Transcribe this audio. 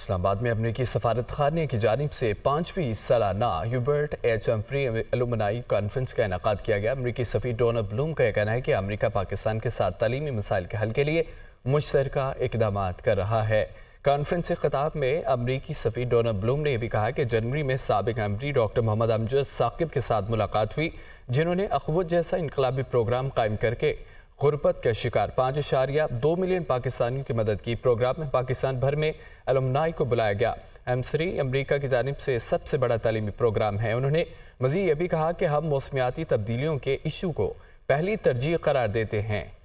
इस्लामाबाद में अमरीकी सफारत खाने की जानब से पाँचवीं सालाना Hubert H Humphrey Alumni Conference का इनका किया गया अमरीकी सफ़ी डोनल ब्लूम का यह कहना है कि अमरीका पाकिस्तान के साथ तलीमी मसाइल के हल के लिए मुश्तर इकदाम कर रहा है कॉन्फ्रेंस के खिताब में अमरीकी सफ़ी डोनल ब्लूम ने यह भी कहा कि जनवरी में सबक अमरी डॉक्टर मोहम्मद अमजद साकिब के साथ मुलाकात हुई जिन्होंने अखबुत जैसा इनकलाबी प्रोग्राम कायम करके गुरबत का शिकार पाँच इशारिया दो मिलियन पाकिस्तानियों की मदद की प्रोग्राम में पाकिस्तान भर में अलमनाई को बुलाया गया एमसरी अमरीका की जानब से सबसे बड़ा तलीमी प्रोग्राम है उन्होंने मजीद यह भी कहा कि हम मौसमियाती तब्दीलियों के इशू को पहली तरजीह करार देते हैं